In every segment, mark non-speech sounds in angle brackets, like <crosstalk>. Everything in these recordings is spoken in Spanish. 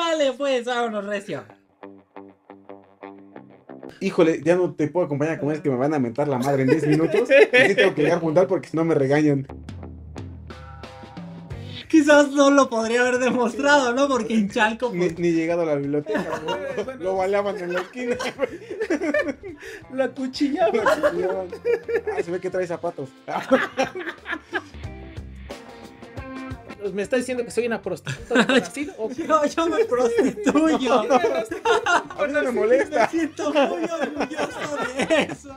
Vale, pues, vámonos, recio. Híjole, ya no te puedo acompañar como es que me van a mentar la madre en 10 minutos. y sí tengo que llegar a juntar porque si no me regañan. Quizás no lo podría haber demostrado, ¿no? Porque en Chalco. Ni, pues. llegado a la biblioteca, <laughs> Lo baleaban en la esquina. lo acuchillaban. Ah, se ve que trae zapatos. <laughs> ¿Me está diciendo que soy una prostituta <laughs> de yo, me prostituyo. me molesta. siento muy <laughs> orgulloso de eso.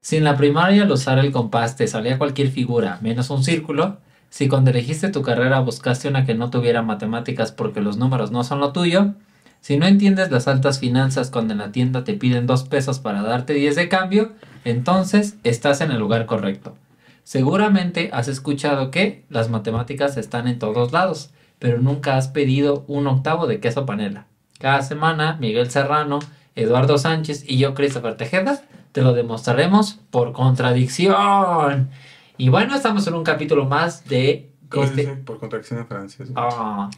Si en la primaria al usar el compás te salía cualquier figura menos un círculo, si cuando elegiste tu carrera buscaste una que no tuviera matemáticas porque los números no son lo tuyo, si no entiendes las altas finanzas cuando en la tienda te piden dos pesos para darte 10 de cambio, entonces estás en el lugar correcto. Seguramente has escuchado que las matemáticas están en todos lados, pero nunca has pedido un octavo de queso panela. Cada semana, Miguel Serrano, Eduardo Sánchez y yo, Christopher Tejeda, te lo demostraremos por contradicción. Y bueno, estamos en un capítulo más de... ¿Cómo este... por contradicción en francés? Ah,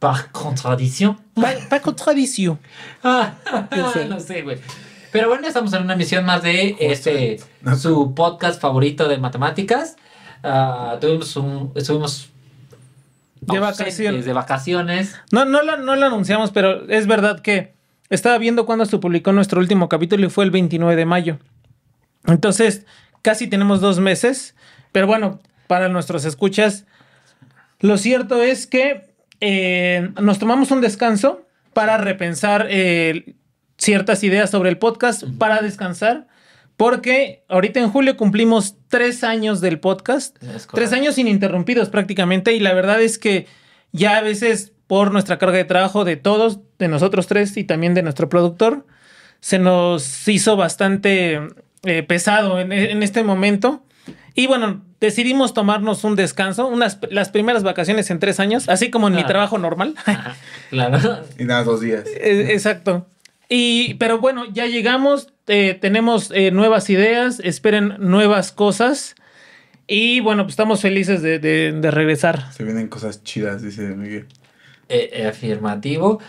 par contradicción. Par, contradicción. ah, <laughs> no sé, güey. Pero bueno, estamos en una misión más de este, su podcast favorito de matemáticas. Ah, tuvimos un, estuvimos de vacaciones. de vacaciones. No, no la, no anunciamos, pero es verdad que estaba viendo cuando se publicó nuestro último capítulo y fue el 29 de mayo. Entonces, casi tenemos dos meses, pero bueno, para nuestros escuchas, lo cierto es que eh, nos tomamos un descanso para repensar el ciertas ideas sobre el podcast para descansar. Porque ahorita en julio cumplimos tres años del podcast, tres años ininterrumpidos prácticamente, y la verdad es que ya a veces por nuestra carga de trabajo de todos, de nosotros tres y también de nuestro productor, se nos hizo bastante eh, pesado en, este momento. Y bueno, decidimos tomarnos un descanso, unas, las primeras vacaciones en tres años, así como en mi ah. trabajo normal. y nada, dos días. E, exacto. Y, pero bueno, ya llegamos, eh, tenemos eh, nuevas ideas, esperen nuevas cosas. Y bueno, pues estamos felices de, regresar. Se vienen cosas chidas, dice Miguel. Eh, afirmativo.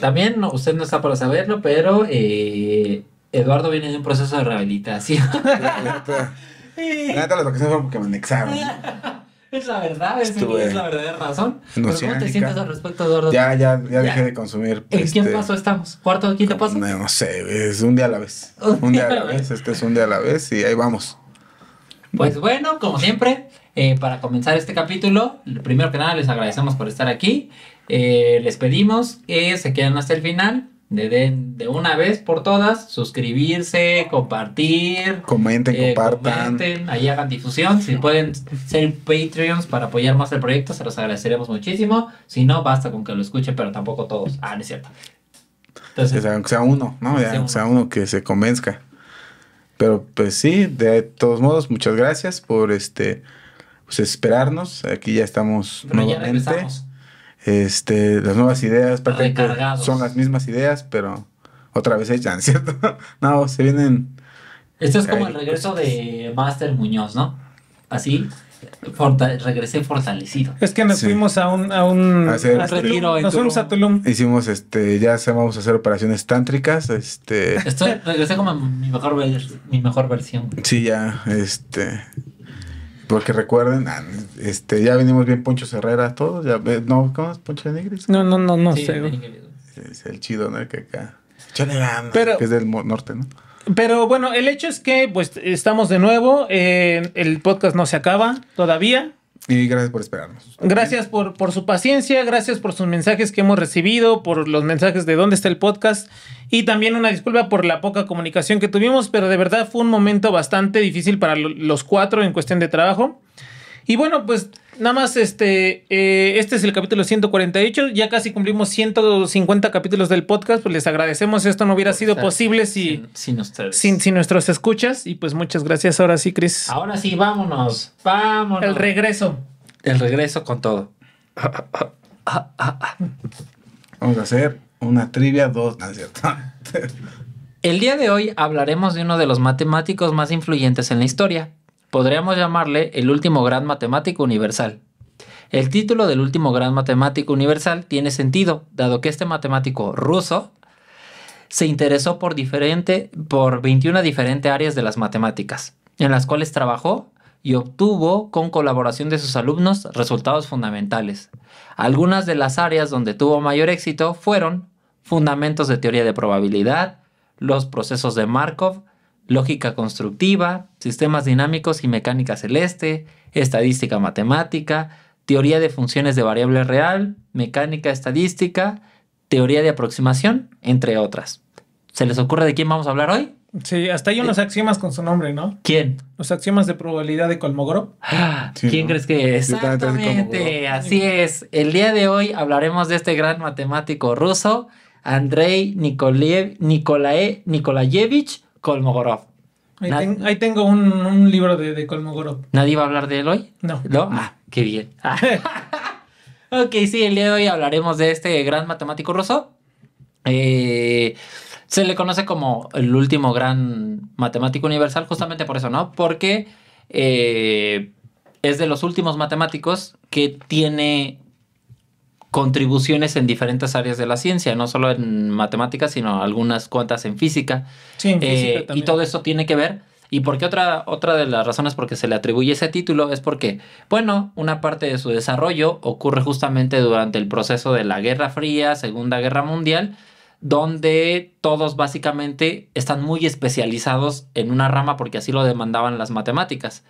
también usted no está para saberlo, pero Eduardo viene de un proceso de rehabilitación. La neta, que se fue porque me anexaron. <laughs> Es la verdad, es, eh, la verdadera razón. ¿Cómo te sientes al respecto, Eduardo? Ya, ya, ya, dejé de consumir. ¿En qué este, paso estamos? ¿Cuarto o quinto paso? No, no, sé, es un día a la vez. <laughs> un día a la vez, este es un día a la vez y ahí vamos. Pues bueno, como siempre, eh, para comenzar este capítulo, primero que nada les agradecemos por estar aquí. Eh, les pedimos que se queden hasta el final de, de, una vez por todas, suscribirse, compartir. Comenten, eh, compartan. ahí hagan difusión. Si pueden ser Patreons para apoyar más el proyecto, se los agradeceremos muchísimo. Si no, basta con que lo escuchen, pero tampoco todos. Ah, no es cierto. Entonces, que sea, uno, ¿no? sea uno. que se convenzca. Pero pues sí, de todos modos, muchas gracias por este pues, esperarnos. Aquí ya estamos nuevamente este, las nuevas ideas, son las mismas ideas, pero otra vez echan, <laughs> ¿cierto? no, se vienen... Esto es como el regreso de Master Muñoz, ¿no? Así, regresé fortalecido. Es que nos fuimos a un, a un, este retiro. Nos fuimos a Tulum. Hicimos, este, ya vamos a hacer operaciones tántricas, este... Estoy, regresé como mi mejor, mi mejor versión. Sí, ya, este... Porque recuerden, ah, este, ya venimos bien Poncho Herrera, todos. Ya, eh, no, ¿cómo es Poncho de No, no, no, no sé. Es el chido, ¿no? Que acá. Pero, que es del norte, ¿no? Pero bueno, el hecho es que pues estamos de nuevo, eh, el podcast no se acaba todavía. Y gracias por esperarnos. Gracias por, su paciencia, gracias por sus mensajes que hemos recibido, por los mensajes de dónde está el podcast y también una disculpa por la poca comunicación que tuvimos, pero de verdad fue un momento bastante difícil para los cuatro en cuestión de trabajo. Y bueno, pues nada más, este, eh, este es el capítulo 148. Ya casi cumplimos 150 capítulos del podcast. Pues les agradecemos. Esto no hubiera sido posible sin, sin nuestros escuchas. Y pues muchas gracias. Ahora sí, Chris. Ahora sí, vámonos. Vámonos. El regreso. El regreso con todo. Vamos a hacer una trivia dos. ¿no es <laughs> El día de hoy hablaremos de uno de los matemáticos más influyentes en la historia, podríamos llamarle el último gran matemático universal. El título del último gran matemático universal tiene sentido, dado que este matemático ruso se interesó por, diferente, por 21 diferentes áreas de las matemáticas, en las cuales trabajó y obtuvo con colaboración de sus alumnos resultados fundamentales. Algunas de las áreas donde tuvo mayor éxito fueron fundamentos de teoría de probabilidad, los procesos de Markov, lógica constructiva, sistemas dinámicos y mecánica celeste, estadística matemática, teoría de funciones de variable real, mecánica estadística, teoría de aproximación, entre otras. ¿Se les ocurre de quién vamos a hablar hoy? Sí, hasta hay unos eh, axiomas con su nombre, ¿no? ¿Quién? Los axiomas de probabilidad de Kolmogorov. Ah, ¿Quién crees que es? Exactamente, así es. El día de hoy hablaremos de este gran matemático ruso, Andrei Nikolae, Nikolaevich Kolmogorov. Ahí, tengo un, libro de, de Kolmogorov. ¿Nadie va a hablar de él hoy? No. ¿No? Ah, qué bien. Ah. <laughs> ok, sí, el día de hoy hablaremos de este gran matemático ruso. Eh, se le conoce como el último gran matemático universal, justamente por eso, ¿no? Porque eh, es de los últimos matemáticos que tiene contribuciones en diferentes áreas de la ciencia, no solo en matemáticas, sino algunas cuantas en física. Eh, y todo eso tiene que ver. ¿Y porque otra, otra de las razones por qué se le atribuye ese título? Es porque, bueno, una parte de su desarrollo ocurre justamente durante el proceso de la Guerra Fría, Segunda Guerra Mundial, donde todos básicamente están muy especializados en una rama porque así lo demandaban las matemáticas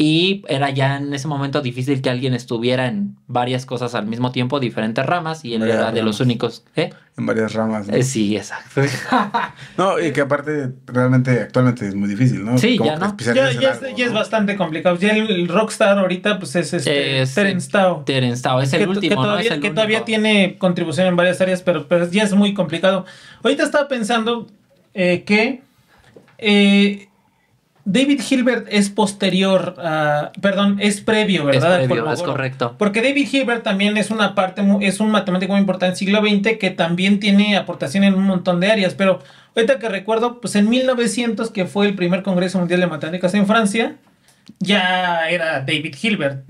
y era ya en ese momento difícil que alguien estuviera en varias cosas al mismo tiempo, diferentes ramas, y en era de los únicos. ¿eh? En varias ramas. Eh, sí, exacto. <laughs> no, y que aparte realmente actualmente es muy difícil, ¿no? Sí, ya no. Ya, es, bastante complicado. Ya el, rockstar ahorita pues es, este, es Terence es el último, que todavía, que todavía tiene contribución en varias áreas, pero, pero ya es muy complicado. Ahorita estaba pensando eh, que... Eh, David Hilbert es posterior, ah, perdón, es previo, ¿verdad? Es, previo, es correcto. Porque David Hilbert también es una parte, es un matemático muy importante del siglo XX que también tiene aportación en un montón de áreas, pero ahorita que recuerdo, pues en 1900, que fue el primer Congreso Mundial de Matemáticas en Francia, ya era David Hilbert.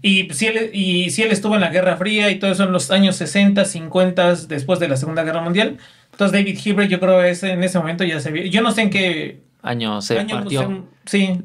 y, si pues, él, y si él estuvo en la Guerra Fría y todo eso en los años 60, 50, después de la Segunda Guerra Mundial, entonces David Hilbert yo creo es en ese momento ya se vio. Yo no sé en qué año se partió. sí,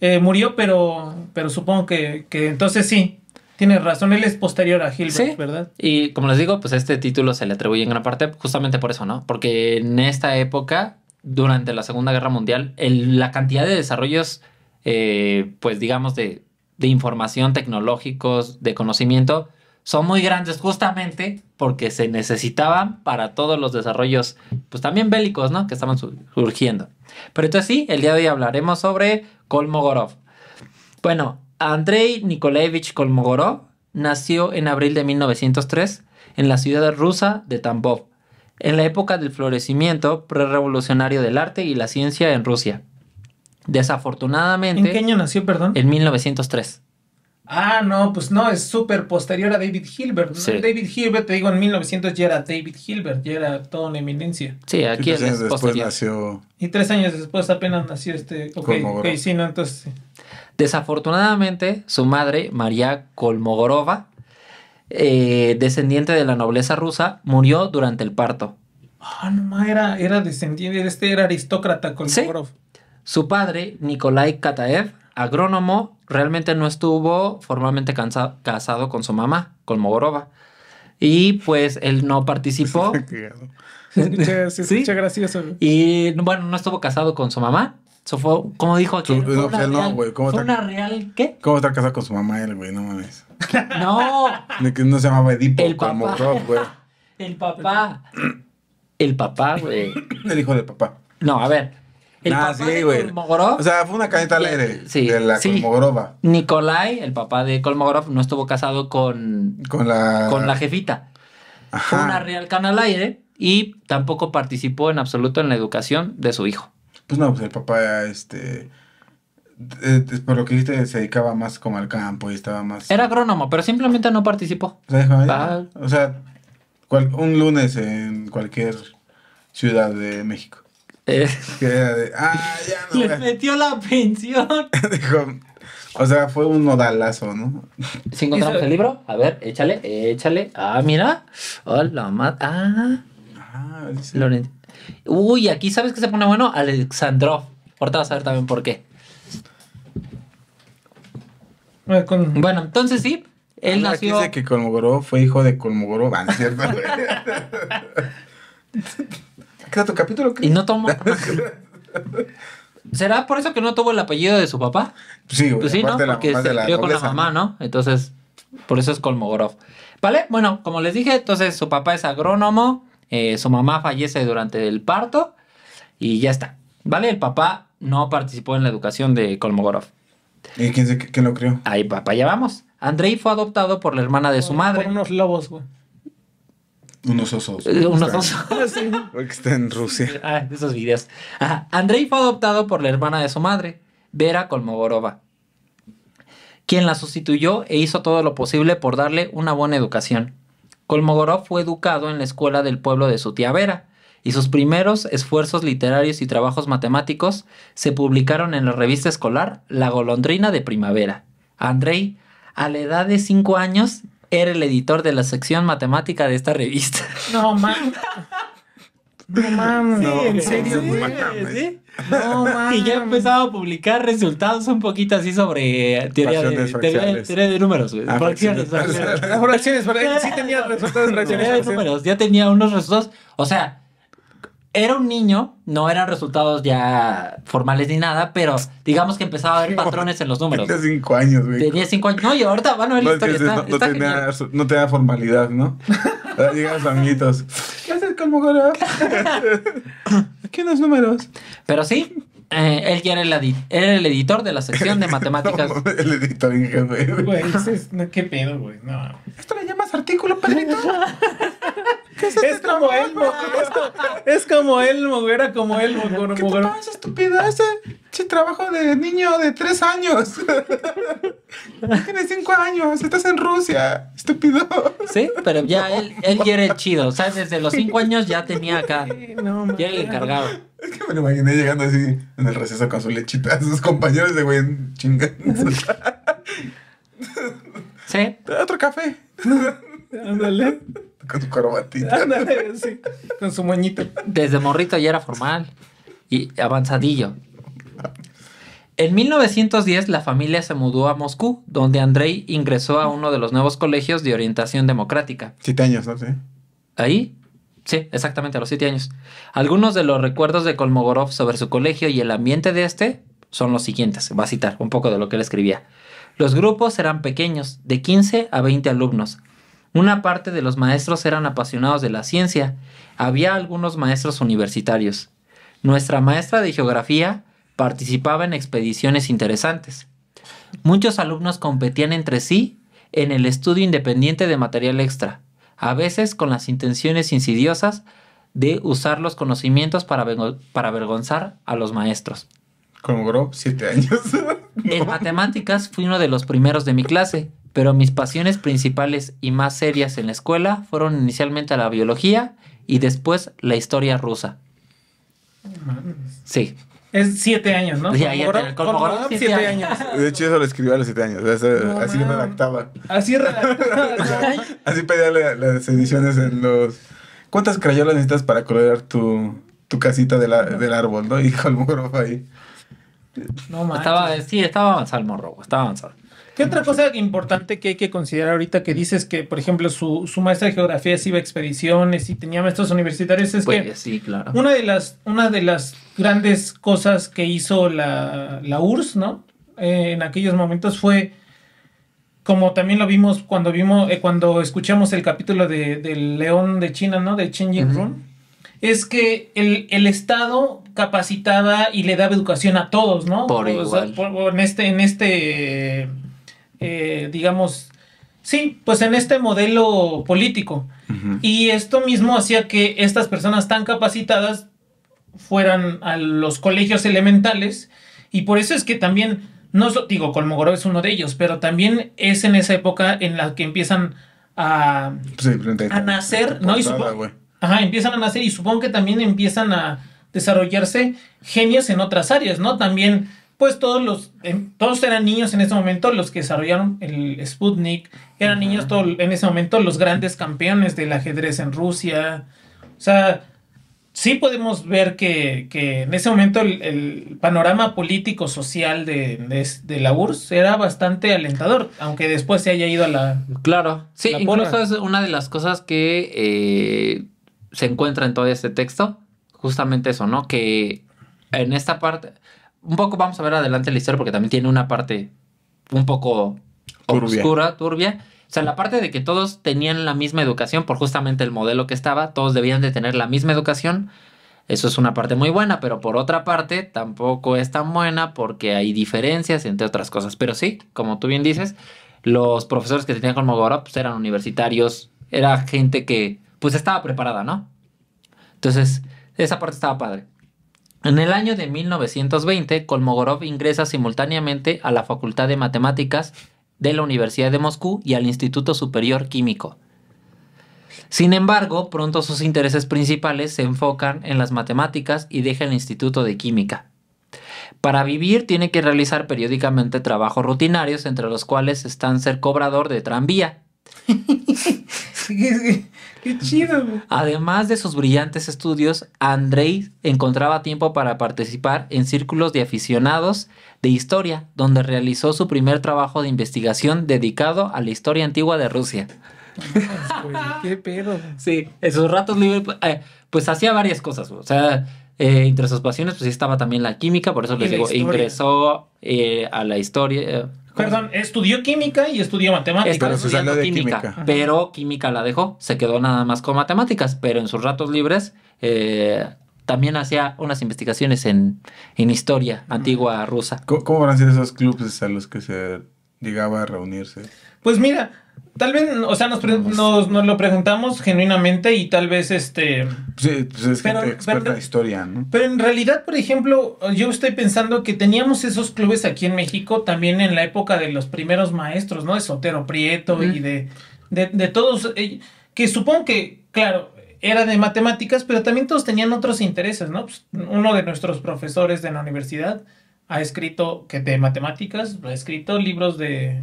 eh, murió, pero, pero supongo que, entonces sí, Tienes razón, él es posterior a Hilbert, ¿verdad? Y como les digo, pues este título se le atribuye en gran parte justamente por eso, ¿no? Porque en esta época, durante la Segunda Guerra Mundial, la cantidad de desarrollos, eh, pues digamos, de, de, información tecnológicos, de conocimiento, son muy grandes justamente porque se necesitaban para todos los desarrollos, pues también bélicos, ¿no? Que estaban surgiendo. Pero entonces sí, el día de hoy hablaremos sobre Kolmogorov. Bueno, Andrei Nikolaevich Kolmogorov nació en abril de 1903 en la ciudad rusa de Tambov, en la época del florecimiento prerevolucionario del arte y la ciencia en Rusia. Desafortunadamente... ¿En qué año nació, perdón? En 1903. Ah, no, pues no, es súper posterior a David Hilbert. David Hilbert, te digo, en 1900 ya era David Hilbert, ya era toda una eminencia. Sí, aquí es posterior. Y tres años después apenas nació este. Ok, sí, entonces. Desafortunadamente, su madre, María Kolmogorova, eh, descendiente de la nobleza rusa, murió durante el parto. Ah, no, era, era descendiente, este era aristócrata Kolmogorov. Su padre, Nikolai Kataev, agrónomo, realmente no estuvo formalmente casado con su mamá, con Mogorova. Y pues él no participó. <laughs> Sí, escucha, gracioso. Y bueno, no estuvo casado con su mamá. Eso fue, como dijo aquí. No, fue una, no, real, fue una real, ¿qué? ¿Cómo está casado con su mamá él, güey? No mames. <laughs> No. no se llamaba Edipo. El papá. güey. <laughs> El papá. El papá, güey. El hijo del papá. No, a ver. El papá de Kolmogorov. O sea, fue una caneta al aire de la Kolmogorova. Nikolai, el papá de Kolmogorov, no estuvo casado con, con, la... con la jefita. Fue una real cana al aire y tampoco participó en absoluto en la educación de su hijo. Pues no, pues el papá, este. Por lo que viste, se dedicaba más como al campo y estaba más. Era agrónomo, pero simplemente no participó. O sea, un lunes en cualquier ciudad de México. Eh, que de, ah, ya no. Les metió la pensión. <laughs> o sea, fue un nodalazo, ¿no? Si encontramos el libro, a ver, échale, échale. Ah, mira. Hola, mat. Ah. Ah, Uy, aquí sabes que se pone bueno Alexandrov. Ahorita vas a ver también por qué. Bueno, entonces sí, él ah, nació. Dice que Kolmogorov fue hijo de Kolmogorov, ah, ¿cierto? <laughs> <laughs> ¿Queda tu capítulo? ¿qué? Y no tomó <laughs> ¿Será por eso que no tuvo el apellido de su papá? Sí, pues sí, ¿no? Porque se crió con la mamá, ¿no? Entonces, por eso es Kolmogorov. ¿Vale? Bueno, como les dije, entonces su papá es agrónomo, eh, su mamá fallece durante el parto y ya está. ¿Vale? El papá no participó en la educación de Kolmogorov. ¿Y quién, quién lo crió? Ahí, papá, ya vamos. Andrei fue adoptado por la hermana de su madre. Por unos lobos, güey. Unos osos. Eh, unos osos. <laughs> Ah, está en Rusia. Ah, esos videos. Andrei fue adoptado por la hermana de su madre, Vera Kolmogorova, quien la sustituyó e hizo todo lo posible por darle una buena educación. Kolmogorov fue educado en la escuela del pueblo de su tía Vera, y sus primeros esfuerzos literarios y trabajos matemáticos se publicaron en la revista escolar La Golondrina de Primavera. Andrei, a la edad de 5 años, era el editor de la sección matemática de esta revista. No mames. No mames. Sí, en serio. No Y ya empezado a publicar resultados un poquito así sobre teoría, de, teoría, de, números. Ah, <laughs> sí tenía resultados Teoría de números. Ya tenía unos resultados. O sea, era un niño, no eran resultados ya formales ni nada, pero digamos que empezaba a haber <laughs> patrones en los números. Tenía cinco años, güey. Tenía cinco años. No, y ahorita van a ver no, historia. Es, está, no, no, tenía, formalidad, ¿no? <laughs> llegan los amiguitos. ¿Qué haces como <laughs> ¿Qué unos números. Pero sí, eh, él ya era el, editor de la sección de matemáticas. el editor en Güey, ¿qué pedo, güey? No. ¿Esto le llamas artículo, perrito? Este es, como Elmo, es, como, Elmo, era como Elmo. Como, ¿Qué te pasa, Ese trabajo de niño de tres años. <laughs> Tienes cinco años, estás en Rusia, estúpido. Sí, pero ya él, él ya era chido, o sea, desde los cinco años ya tenía acá, ya era el encargado. Es que me lo imaginé llegando así en el receso con su lechita sus compañeros de güey chingando. ¿Sí? ¿Otro café? <laughs> Ándale. Con su corbatita. <laughs> sí. Con su moñito. Desde morrito ya era formal y avanzadillo. En 1910 la familia se mudó a Moscú, donde Andrei ingresó a uno de los nuevos colegios de orientación democrática. Siete años, ¿no? Ahí, sí, exactamente a los siete años. Algunos de los recuerdos de Kolmogorov sobre su colegio y el ambiente de este son los siguientes. Va a citar un poco de lo que él escribía. Los grupos eran pequeños, de 15 a 20 alumnos. Una parte de los maestros eran apasionados de la ciencia. Había algunos maestros universitarios. Nuestra maestra de geografía participaba en expediciones interesantes. Muchos alumnos competían entre sí en el estudio independiente de material extra, a veces con las intenciones insidiosas de usar los conocimientos para, para avergonzar a los maestros. Como siete años. <laughs> En matemáticas fui uno de los primeros de mi clase pero mis pasiones principales y más serias en la escuela fueron inicialmente la biología y después la historia rusa. Sí. Es siete años, ¿no? Sí, ya, ah, siete, años. De hecho, eso lo escribió a los siete años. así me adaptaba. Así redactaba. así <laughs> pedía las ediciones en los... ¿Cuántas crayolas necesitas para colorear tu, tu casita del árbol, no? Y Colmogorov ahí. No, manches. Estaba, sí, estaba avanzado el morro, estaba avanzado. ¿Qué otra cosa importante que hay que considerar ahorita que dices que, por ejemplo, su, su maestra de geografía sí iba a expediciones y tenía maestros universitarios? Es pues, que una, de las, una de las grandes cosas que hizo la, la URSS, ¿no? Eh, en aquellos momentos fue como también lo vimos cuando vimos eh, cuando escuchamos el capítulo de, del león de China, ¿no? De Chen Jingrun. es que el, Estado capacitaba y le daba educación a todos, ¿no? Por igual. en este en este eh, digamos, sí, pues en este modelo político. Y esto mismo hacía que estas personas tan capacitadas fueran a los colegios elementales y por eso es que también, no digo, Colmogoro es uno de ellos, pero también es en esa época en la que empiezan a, pues nacer, ¿no? Y ajá, empiezan a nacer y supongo que también empiezan a desarrollarse genios en otras áreas, ¿no? También pues todos los, em, todos eran niños en ese momento, los que desarrollaron el Sputnik, eran niños todo, en ese momento los grandes campeones del ajedrez en Rusia. O sea, sí podemos ver que, en ese momento el, panorama político-social de, la URSS era bastante alentador, aunque después se haya ido a la... Claro, sí, la incluso es una de las cosas que eh, se encuentra en todo este texto, justamente eso, ¿no? Que en esta parte un poco vamos a ver adelante el historia porque también tiene una parte un poco oscura, turbia. O sea, la parte de que todos tenían la misma educación por justamente el modelo que estaba, todos debían de tener la misma educación. Eso es una parte muy buena, pero por otra parte tampoco es tan buena porque hay diferencias entre otras cosas. Pero sí, como tú bien dices, los profesores que tenían como Mogora pues, eran universitarios, era gente que pues estaba preparada, ¿no? Entonces, esa parte estaba padre. En el año de 1920, Kolmogorov ingresa simultáneamente a la Facultad de Matemáticas de la Universidad de Moscú y al Instituto Superior Químico. Sin embargo, pronto sus intereses principales se enfocan en las matemáticas y deja el Instituto de Química. Para vivir tiene que realizar periódicamente trabajos rutinarios entre los cuales están ser cobrador de tranvía. <laughs> <laughs> Además de sus brillantes estudios, Andrei encontraba tiempo para participar en círculos de aficionados de historia, donde realizó su primer trabajo de investigación dedicado a la historia antigua de Rusia. Qué pedo. Sí, en sus ratos libres, eh, pues hacía varias cosas, o sea. Eh, entre sus pasiones, pues estaba también la química, por eso les digo, ingresó eh, a la historia, Perdón, estudió química y estudió matemáticas. Pero química, Pero química la dejó, se quedó nada más con matemáticas, pero en sus ratos libres eh, también hacía unas investigaciones en, historia antigua rusa. ¿Cómo, cómo van a ser esos clubes a los que se llegaba a reunirse? Pues mira, Tal vez, o sea, nos, lo preguntamos genuinamente y tal vez este... Pues sí, pues es pero, en historia, ¿no? Pero en realidad, por ejemplo, yo estoy pensando que teníamos esos clubes aquí en México también en la época de los primeros maestros, ¿no? De Sotero Prieto y de, de, todos, eh, que supongo que, claro, era de matemáticas, pero también todos tenían otros intereses, ¿no? Pues, uno de nuestros profesores de la universidad ha escrito, que de matemáticas, ha escrito libros de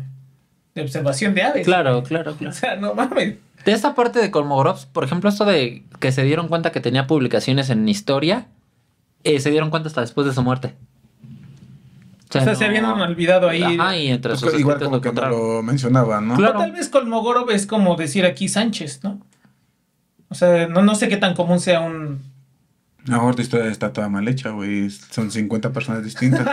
de observación de aves. Claro, <laughs> claro, claro. O sea, no mames. De esta parte de Kolmogorov, por ejemplo, esto de que se dieron cuenta que tenía publicaciones en historia, eh, se dieron cuenta hasta después de su muerte. O sea, se habían olvidado ahí. Ajá, y entre sus pues, igual lo que no lo tal vez Kolmogorov es como decir aquí Sánchez, ¿no? O sea, no, no sé qué tan común sea un no, historia está toda mal hecha, güey. Son 50 personas distintas.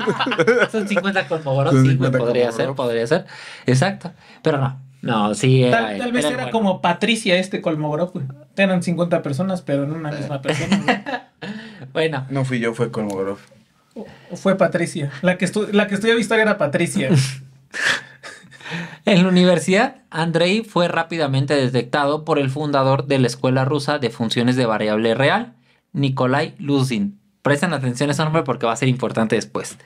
<laughs> Son 50 Kolmogorov güey. Podría ser, podría ser. Exacto. Pero no. No, sí. Eh, tal, vez era, como Patricia este Kolmogorov, güey. Eran 50 personas, pero no una misma persona. <laughs> bueno. No fui yo, fue Kolmogorov. Fue Patricia. La que, estu la que historia era Patricia. <laughs> En la universidad, Andrei fue rápidamente detectado por el fundador de la Escuela Rusa de Funciones de Variable Real, Nikolai Luzin. Presten atención a ese nombre porque va a ser importante después.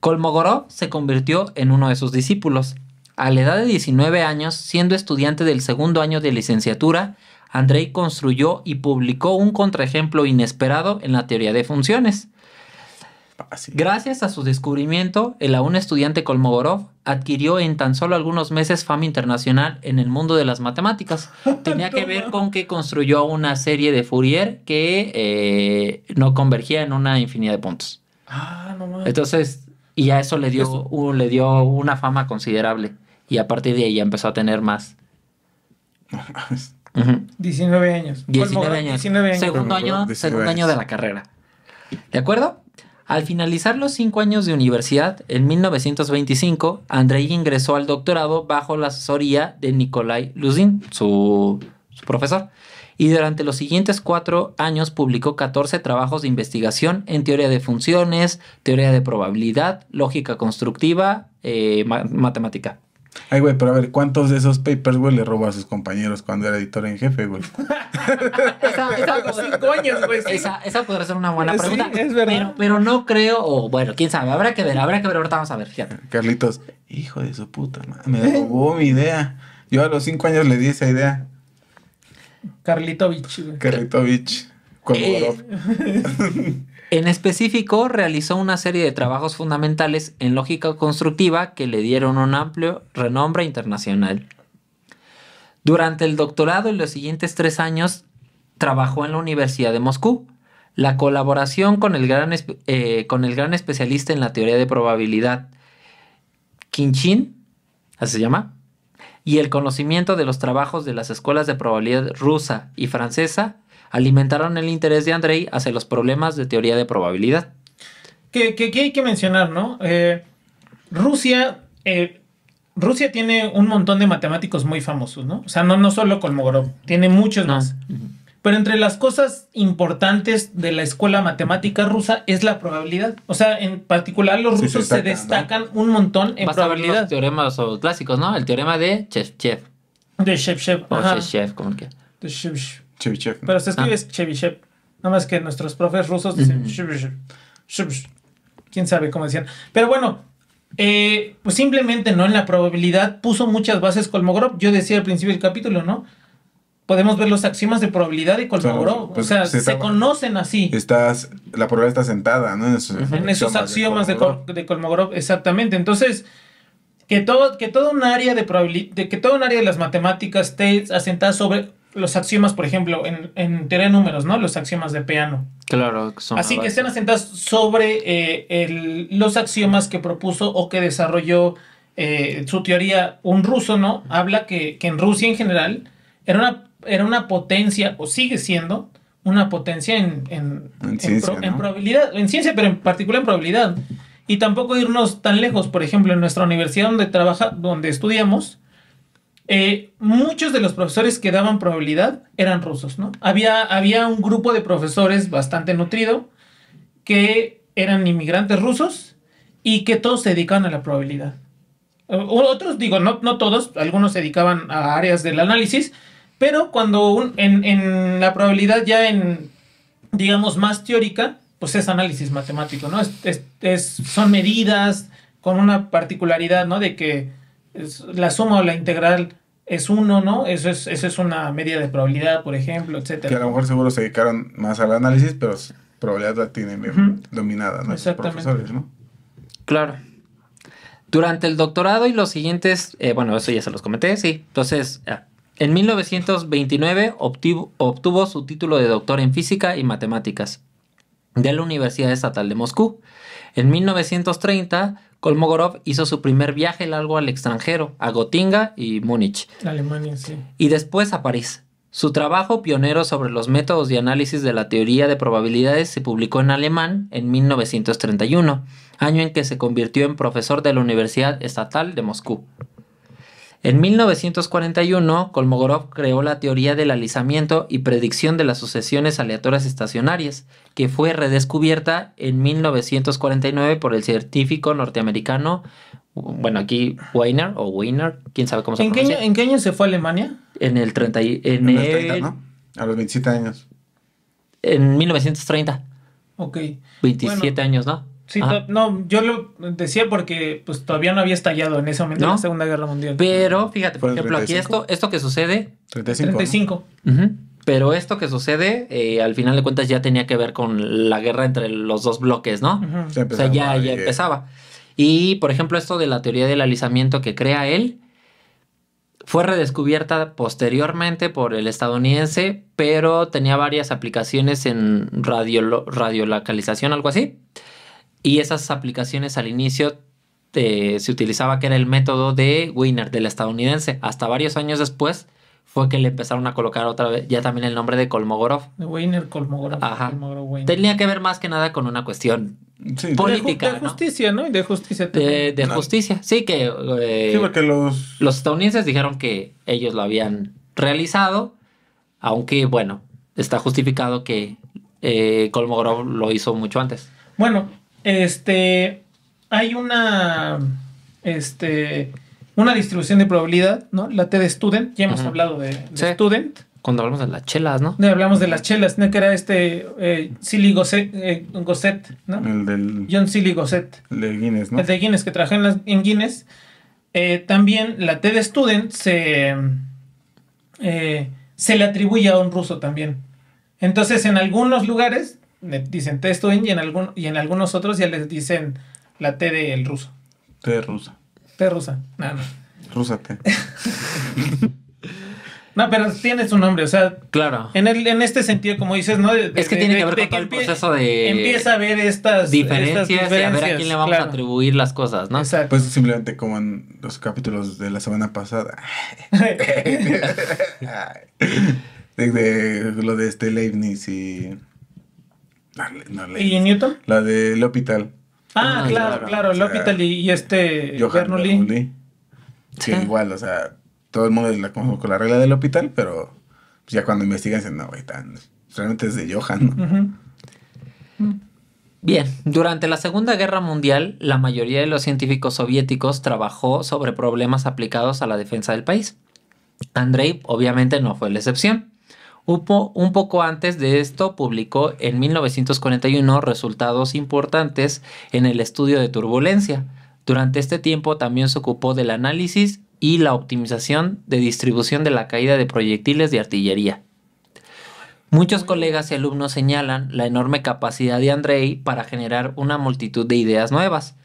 Kolmogorov se convirtió en uno de sus discípulos. A la edad de 19 años, siendo estudiante del segundo año de licenciatura, Andrei construyó y publicó un contraejemplo inesperado en la teoría de funciones. Gracias a su descubrimiento, el aún estudiante Kolmogorov adquirió en tan solo algunos meses fama internacional en el mundo de las matemáticas. <laughs> Tenía que ver con que construyó una serie de Fourier que eh, no convergía en una infinidad de puntos. Ah, no mames. Entonces, y a eso le dio, le dio una fama considerable. Y a partir de ahí ya empezó a tener más. 19 años. 19 años. Segundo, año de la carrera. ¿De acuerdo? Al finalizar los cinco años de universidad, en 1925, Andrei ingresó al doctorado bajo la asesoría de Nikolai Luzin, su, profesor, y durante los siguientes cuatro años publicó 14 trabajos de investigación en teoría de funciones, teoría de probabilidad, lógica constructiva, eh, matemática. Ay, güey, pero a ver, ¿cuántos de esos papers, güey, le robó a sus compañeros cuando era editor en jefe, güey? <laughs> esa, esa, güey. Esa, podría ser una buena pregunta. es verdad. Pero, no creo, o bueno, quién sabe, habrá que ver, habrá que ver, ahorita vamos a ver, Carlitos, hijo de su puta madre, me robó mi idea. Yo a los cinco años le di esa idea. Carlitovich, güey. Carlitovich. <laughs> En específico, realizó una serie de trabajos fundamentales en lógica constructiva que le dieron un amplio renombre internacional. Durante el doctorado y los siguientes tres años, trabajó en la Universidad de Moscú. La colaboración con el gran, eh, especialista en la teoría de probabilidad, Kinchin, así se llama, y el conocimiento de los trabajos de las escuelas de probabilidad rusa y francesa alimentaron el interés de Andrei hacia los problemas de teoría de probabilidad. Que, que, hay que mencionar, ¿no? Eh, Rusia, eh, Rusia tiene un montón de matemáticos muy famosos, ¿no? O sea, no, no solo Kolmogorov, tiene muchos más. Pero entre las cosas importantes de la escuela matemática rusa es la probabilidad. O sea, en particular los rusos se, destacan, un montón en probabilidad. los teoremas clásicos, ¿no? El teorema de Chef De Chevchev. O Chevchev, como que. De Chef Chevichev. Pero se escribe ah. Chebyshev. Nada más que nuestros profes rusos dicen Quién sabe cómo decían. Pero bueno, eh, pues simplemente no en la probabilidad puso muchas bases Kolmogorov. Yo decía al principio del capítulo, ¿no? Podemos ver los axiomas de probabilidad de Kolmogorov. Pues, o sea, pues, se, conocen así. Estás, la probabilidad está sentada, ¿no? En esos, axiomas de Kolmogorov. exactamente. Entonces, que todo, que un área de, probabilidad, que todo un área de las matemáticas esté asentada sobre los axiomas, por ejemplo, en, teoría de números, ¿no? Los axiomas de Peano. Claro, son Así que estén asentados sobre eh, los axiomas que propuso o que desarrolló eh, su teoría un ruso, ¿no? Habla que, en Rusia en general era una, era una potencia, o sigue siendo, una potencia en, en, probabilidad, en ciencia, pero en particular en probabilidad. Y tampoco irnos tan lejos, por ejemplo, en nuestra universidad donde trabaja, donde estudiamos, eh, muchos de los profesores que daban probabilidad eran rusos, ¿no? Había, había un grupo de profesores bastante nutrido que eran inmigrantes rusos y que todos se dedicaban a la probabilidad. Otros, digo, no, no todos, algunos se dedicaban a áreas del análisis, pero cuando en, la probabilidad ya en, digamos, más teórica, pues es análisis matemático, ¿no? son medidas con una particularidad, ¿no? De que la suma o la integral es uno, ¿no? Eso es, eso es una media de probabilidad, por ejemplo, etcétera. Que a lo mejor seguro se dedicaron más al análisis, pero probabilidad la tienen dominada, ¿no? Esos profesores, ¿no? Claro. Durante el doctorado y los siguientes, eh, bueno, eso ya se los comenté, sí. Entonces, ah, en 1929 obtuvo, obtuvo su título de doctor en física y matemáticas de la Universidad Estatal de Moscú. En 1930 Kolmogorov hizo su primer viaje largo al extranjero, a Gotinga y Múnich. Alemania, sí. Y después a París. Su trabajo pionero sobre los métodos de análisis de la teoría de probabilidades se publicó en alemán en 1931, año en que se convirtió en profesor de la Universidad Estatal de Moscú. En 1941, Kolmogorov creó la teoría del alisamiento y predicción de las sucesiones aleatorias estacionarias, que fue redescubierta en 1949 por el científico norteamericano, bueno, aquí Weiner o Weiner, quién sabe cómo se ¿En pronuncia. ¿En qué año se fue a Alemania? En el 30... ¿no? A los 27 años. En 1930. Ok. 27 años, ¿no? Sí, no, yo lo decía porque pues todavía no había estallado en ese momento la Segunda Guerra Mundial. Pero fíjate, por, ejemplo, aquí esto, esto que sucede. 35. Pero esto que sucede, eh, al final de cuentas, ya tenía que ver con la guerra entre los dos bloques, ¿no? o sea, ya, empezaba. Y, por ejemplo, esto de la teoría del alisamiento que crea él, fue redescubierta posteriormente por el estadounidense, pero tenía varias aplicaciones en radio, radiolocalización, algo así. Y esas aplicaciones al inicio eh, se utilizaba que era el método de Wiener, del estadounidense. Hasta varios años después fue que le empezaron a colocar otra vez ya también el nombre de Kolmogorov. De Wiener, Kolmogorov. Ajá. Tenía que ver más que nada con una cuestión política. De, justicia, ¿no? Y de justicia también. De, justicia, sí, que. Eh, sí, los. Los estadounidenses dijeron que ellos lo habían realizado, aunque, bueno, está justificado que eh, Kolmogorov lo hizo mucho antes. Bueno, este, hay una, este, una distribución de probabilidad, ¿no? La T de student, ya hemos hablado de, student. Cuando hablamos de las chelas, ¿no? hablamos de las chelas, ¿no? Que era este eh, Silly eh, Gosset, ¿no? El del... John Silly Gosset. El de Guinness, ¿no? El de Guinness, que trabajó en, Guinness. Eh, también la T de student se, eh, se le atribuye a un ruso también. Entonces, en algunos lugares dicen T Stuin y en, y en algunos otros ya les dicen la T del ruso. T de rusa. T de rusa, no, no. Rusa T. <laughs> no, pero tiene su nombre, o sea. Claro. En, el, en este sentido, como dices, ¿no? es que tiene que ver con el proceso de. Empieza a ver estas diferencias, y a ver a quién le vamos a atribuir las cosas, ¿no? Exacto. Pues simplemente como en los capítulos de la semana pasada. <laughs> <laughs> de, lo de este Leibniz y. ¿Y Newton? La de hospital Ah, ah claro, claro, el hospital y, este Bernoulli. Sí, igual, o sea, todo el mundo es la, con, la regla del hospital pero pues, ya cuando investigan dicen, no, güey, realmente es de Johan. Mm. Bien, durante la Segunda Guerra Mundial, la mayoría de los científicos soviéticos trabajó sobre problemas aplicados a la defensa del país. Andrei obviamente no fue la excepción. Un, poco antes de esto publicó en 1941 resultados importantes en el estudio de turbulencia. Durante este tiempo también se ocupó del análisis y la optimización de distribución de la caída de proyectiles de artillería. Muchos colegas y alumnos señalan la enorme capacidad de Andrei para generar una multitud de ideas nuevas,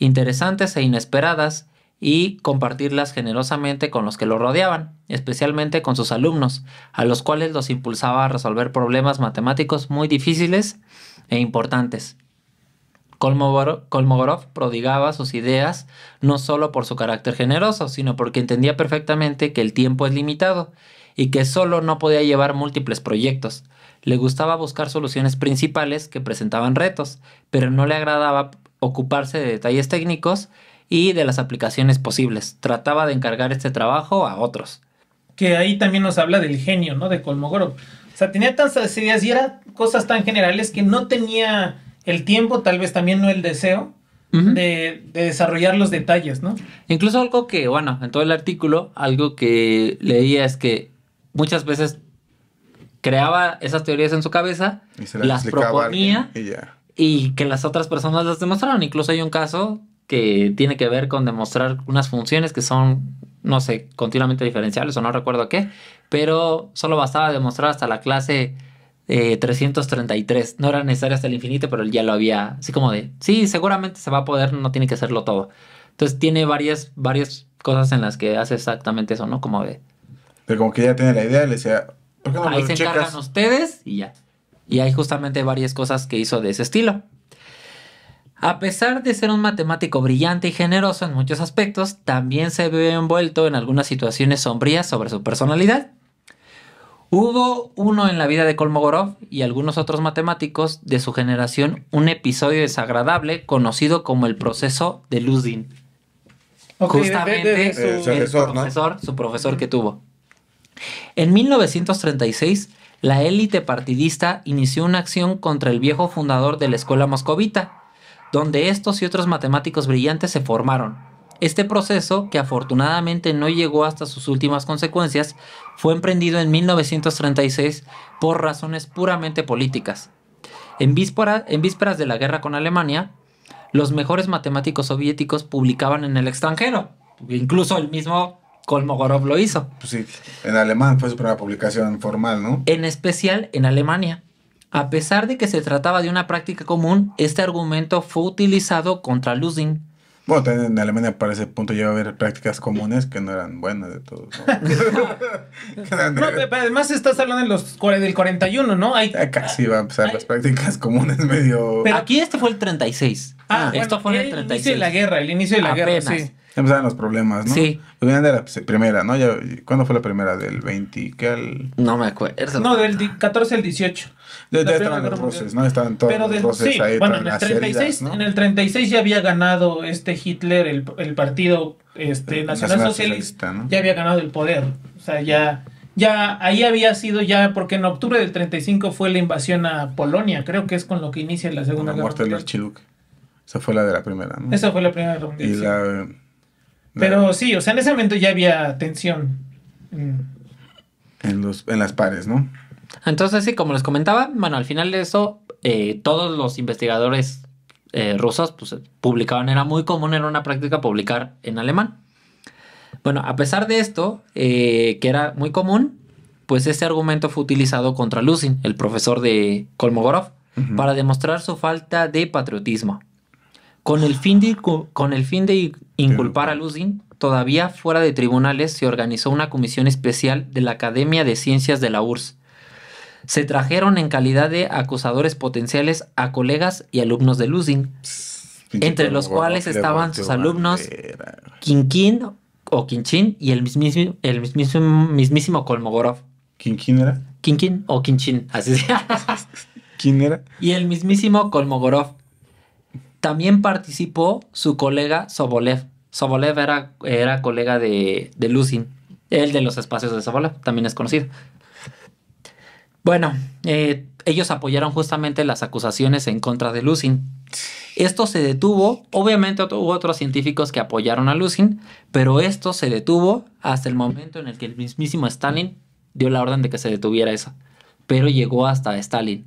interesantes e inesperadas, y compartirlas generosamente con los que lo rodeaban, especialmente con sus alumnos, a los cuales los impulsaba a resolver problemas matemáticos muy difíciles e importantes. Kolmogorov prodigaba sus ideas no solo por su carácter generoso, sino porque entendía perfectamente que el tiempo es limitado y que solo no podía llevar múltiples proyectos. Le gustaba buscar soluciones principales que presentaban retos, pero no le agradaba ocuparse de detalles técnicos y de las aplicaciones posibles. Trataba de encargar este trabajo a otros. Que ahí también nos habla del genio, ¿no? De Kolmogorov. O sea, tenía tantas ideas y era cosas tan generales que no tenía el tiempo, tal vez también no el deseo, de, desarrollar los detalles, ¿no? Incluso algo que, bueno, en todo el artículo, algo que leía es que muchas veces creaba esas teorías en su cabeza, las proponía y, que las otras personas las demostraron. Incluso hay un caso que tiene que ver con demostrar unas funciones que son, no sé, continuamente diferenciables o no recuerdo qué, pero solo bastaba demostrar hasta la clase 333. Eh, no era necesario hasta el infinito, pero ya lo había, así como de, sí, seguramente se va a poder, no tiene que hacerlo todo. Entonces tiene varias, varias cosas en las que hace exactamente eso, ¿no? Como de... Pero como que ya tiene la idea, le decía, ¿por qué no Ahí se encargan ustedes y ya. Y hay justamente varias cosas que hizo de ese estilo. A pesar de ser un matemático brillante y generoso en muchos aspectos, también se ve envuelto en algunas situaciones sombrías sobre su personalidad. Hubo uno en la vida de Kolmogorov y algunos otros matemáticos de su generación un episodio desagradable conocido como el proceso de Luzin. Justamente su, su profesor que tuvo. En 1936, la élite partidista inició una acción contra el viejo fundador de la escuela moscovita, donde estos y otros matemáticos brillantes se formaron. Este proceso, que afortunadamente no llegó hasta sus últimas consecuencias, fue emprendido en 1936 por razones puramente políticas. En, vísperas de la guerra con Alemania, los mejores matemáticos soviéticos publicaban en el extranjero. Incluso el mismo Kolmogorov lo hizo. Pues sí, en alemán fue su primera publicación formal, ¿no? En especial en Alemania. A pesar de que se trataba de una práctica común, este argumento fue utilizado contra Lusin. Bueno, también en Alemania para ese punto lleva a haber prácticas comunes que no eran buenas de todos. <laughs> <laughs> además estás hablando los, del 41, ¿no? Hay, ah, Casi va a empezar las prácticas comunes medio... Pero aquí este fue el 36. Ah, esto fue el 36. El inicio de la guerra, el inicio de la guerra, sí. Empezaron los problemas, ¿no? Sí. Pues de la primera, ¿no? ¿Cuándo fue la primera? ¿Del 20? ¿Qué al...? No me acuerdo. No, del 14 al 18. Ya, estaban los roces, ¿no? Estaban todos Pero los sí, ahí. Bueno, en el, 36, en el 36 ya había ganado este Hitler, el, el partido este, nacionalsocialista. ¿no? Ya había ganado el poder. O sea, ya ya ahí había sido ya, porque en octubre del 35 fue la invasión a Polonia, creo que es con lo que inicia la Segunda Guerra Mundial. La muerte del archiduque. Esa fue la de la primera, ¿no? Esa fue la primera Y la, pero sí, o sea, en ese momento ya había tensión. Mm. En, las pares, ¿no? Entonces, sí, como les comentaba, bueno, al final de eso, eh, todos los investigadores eh, rusos pues, publicaban, era muy común, en una práctica publicar en alemán. Bueno, a pesar de esto, eh, que era muy común, pues ese argumento fue utilizado contra Lusin, el profesor de Kolmogorov, para demostrar su falta de patriotismo. Con el fin de, con el fin de inculpar a Luzin, todavía fuera de tribunales se organizó una comisión especial de la Academia de Ciencias de la URSS. Se trajeron en calidad de acusadores potenciales a colegas y alumnos de Luzin, entre los cuales estaban sus alumnos Kinkin o Kinchin y el mismísimo, el mismísimo, Kolmogorov. ¿Kinkin era? Kinkin o Kinchin, así se <laughs> ¿Quién era? Y el mismísimo Kolmogorov, también participó su colega Sobolev. Sobolev era, era colega de, de Lusin, el de los espacios de Sobolev, también es conocido. Bueno, eh, ellos apoyaron justamente las acusaciones en contra de Lusin. Esto se detuvo, obviamente hubo otros científicos que apoyaron a Lusin, pero esto se detuvo hasta el momento en el que el mismísimo Stalin dio la orden de que se detuviera eso. Pero llegó hasta Stalin.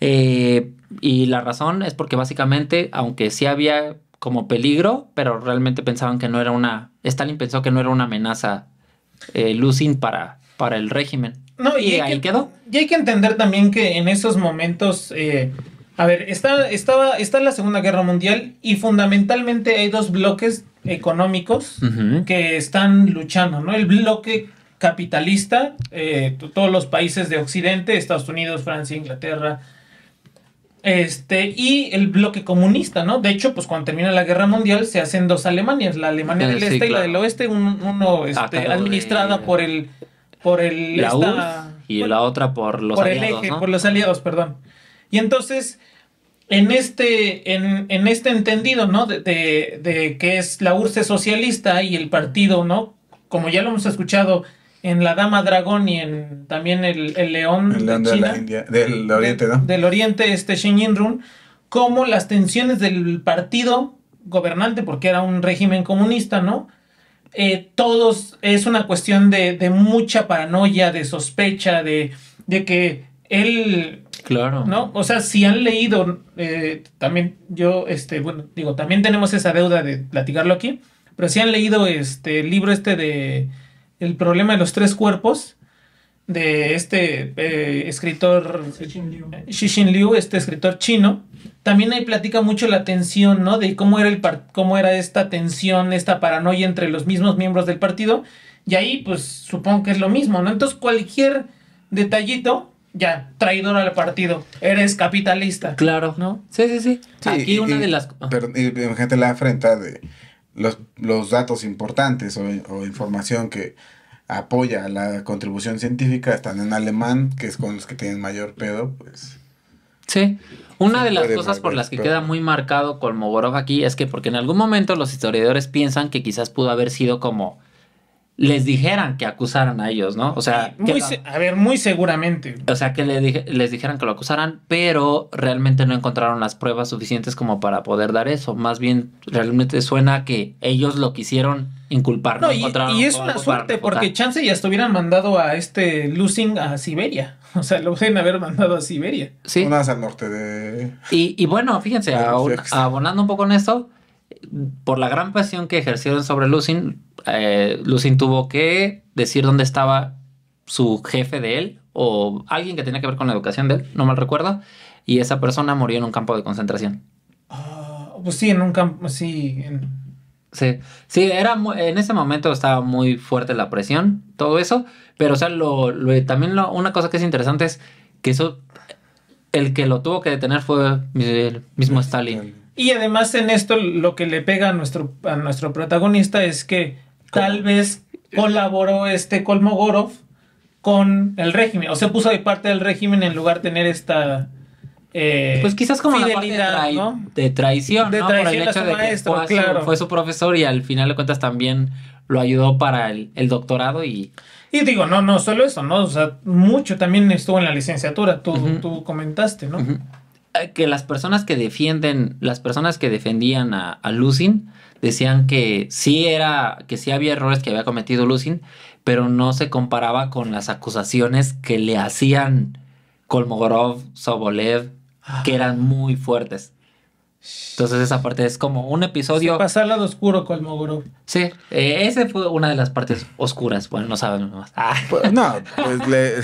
Eh, y la razón es porque básicamente, aunque sí había como peligro, pero realmente pensaban que no era una. Stalin pensó que no era una amenaza eh, para, para el régimen. No, y, ahí quedó. Y hay que entender también que en esos momentos. Eh, a ver, está, estaba, está la Segunda Guerra Mundial y fundamentalmente hay dos bloques económicos que están luchando, ¿no? El bloque capitalista, eh, todos los países de Occidente, Estados Unidos, Francia, Inglaterra, este, y el bloque comunista, ¿no? De hecho, pues cuando termina la guerra mundial se hacen dos Alemanias, la Alemania del <laughs> Este y la del Oeste, uno este, administrada por el... Por el la y la otra por los aliados. Por los aliados, perdón. Y entonces, en este, en, este entendido, ¿no? De, de, de, que es la URSS socialista y el partido, ¿no? Como ya lo hemos escuchado, en la Dama Dragón y en también el, el León, de, del Oriente, ¿no? Del Oriente, este Shen Run como las tensiones del partido gobernante, porque era un régimen comunista, ¿no? Eh, todos, es una cuestión de, mucha paranoia, de sospecha, de, de, que él... Claro. ¿No? O sea, si han leído, eh, también yo, este, bueno, digo, también tenemos esa deuda de platicarlo aquí, pero si han leído este el libro este de el problema de los tres cuerpos de este eh, escritor eh, Xi Liu. Liu, este escritor chino, también ahí platica mucho la tensión, ¿no? De cómo era, el cómo era esta tensión, esta paranoia entre los mismos miembros del partido. Y ahí, pues, supongo que es lo mismo, ¿no? Entonces, cualquier detallito, ya, traidor al partido, eres capitalista. Claro. ¿No? Sí, sí, sí. Aquí y, una de las... imagínate la afrenta de los, datos importantes o, información que apoya la contribución científica están en alemán, que es con los que tienen mayor pedo, pues... Sí, una de las cosas por las que queda muy marcado con aquí es que porque en algún momento los historiadores piensan que quizás pudo haber sido como les dijeran que acusaran a ellos, ¿no? O sea, a ver, muy seguramente. O sea, que le les dijeran que lo acusaran, pero realmente no encontraron las pruebas suficientes como para poder dar eso. Más bien, realmente suena que ellos lo quisieron inculpar. No, y, es una suerte, porque chance ya estuvieran mandado a este Lusing a Siberia. <laughs> O sea, lo pueden haber mandado a Siberia. Sí. más al norte de... Y, y bueno, fíjense, abonando un poco en esto por la gran pasión que ejercieron sobre Lucin, eh, Lucin tuvo que decir dónde estaba su jefe de él o alguien que tenía que ver con la educación de él, no mal recuerdo, y esa persona murió en un campo de concentración. Ah, pues sí, en un campo, sí. Sí, sí, era en ese momento estaba muy fuerte la presión, todo eso, pero o sea, lo, también una cosa que es interesante es que eso, el que lo tuvo que detener fue eh, el mismo Stalin. Y además en esto lo que le pega a nuestro, a nuestro protagonista es que tal vez eh, colaboró este Kolmogorov con el régimen, o se puso de parte del régimen en lugar de tener esta... Eh, pues quizás como de, traición, de Por el hecho de que fue, su, profesor y al final de cuentas también lo ayudó para el, doctorado y... Y digo, no, no, solo eso, ¿no? O sea, mucho también estuvo en la licenciatura, tú, tú comentaste, ¿no? Eh, que las personas que defienden, las personas que defendían a, a, Lucin decían que sí era, que sí había errores que había cometido Lucin, pero no se comparaba con las acusaciones que le hacían Kolmogorov, Sobolev, que eran muy fuertes. Entonces esa parte es como un episodio... Se al lado oscuro, Kolmogorov. Sí, eh, esa fue una de las partes oscuras. Bueno, no sabemos más. Ah. Pues, no, pues le...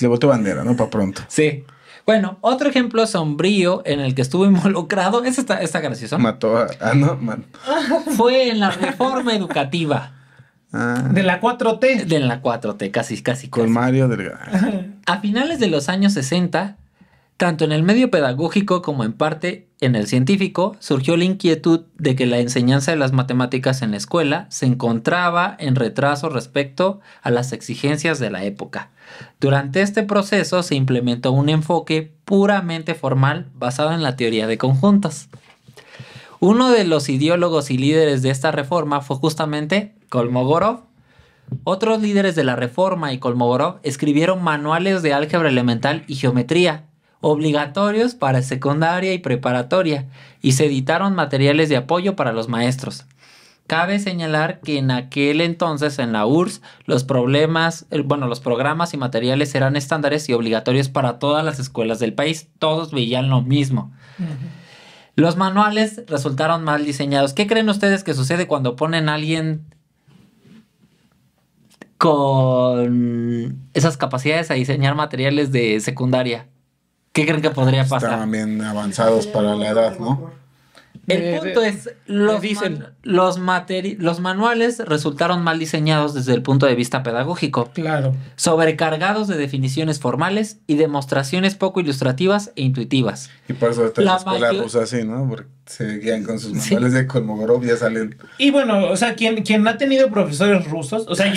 Le botó bandera, ¿no? Para pronto. Sí. Bueno, otro ejemplo sombrío en el que estuvo <laughs> involucrado, ¿es esta esta Mató a... Ah, <laughs> Fue en la reforma educativa. Ah. De la 4T. De la 4T, casi, casi. Con Mario Delgado. <laughs> A finales de los años 60, tanto en el medio pedagógico como en parte en el científico, surgió la inquietud de que la enseñanza de las matemáticas en la escuela se encontraba en retraso respecto a las exigencias de la época. Durante este proceso se implementó un enfoque puramente formal basado en la teoría de conjuntos. Uno de los ideólogos y líderes de esta reforma fue justamente Kolmogorov. Otros líderes de la reforma y Kolmogorov escribieron manuales de álgebra elemental y geometría, obligatorios para secundaria y preparatoria, y se editaron materiales de apoyo para los maestros. Cabe señalar que en aquel entonces en la URSS los problemas, bueno, los programas y materiales eran estándares y obligatorios para todas las escuelas del país. Todos veían lo mismo. Los manuales resultaron mal diseñados. ¿Qué creen ustedes que sucede cuando ponen a alguien con esas capacidades a diseñar materiales de secundaria? ¿Qué creen que podría pasar? Estaban bien avanzados para la edad, ¿no? El punto es, los, dicen. los, los manuales resultaron mal diseñados desde el punto de vista pedagógico. Claro. Sobrecargados de definiciones formales y demostraciones poco ilustrativas e intuitivas. Y por eso está la, escuela rusa así, ¿no? Porque se guían con sus manuales de Kolmogorov, ya salen. Y bueno, o sea, quien, quien ha tenido profesores rusos, o sea, ah,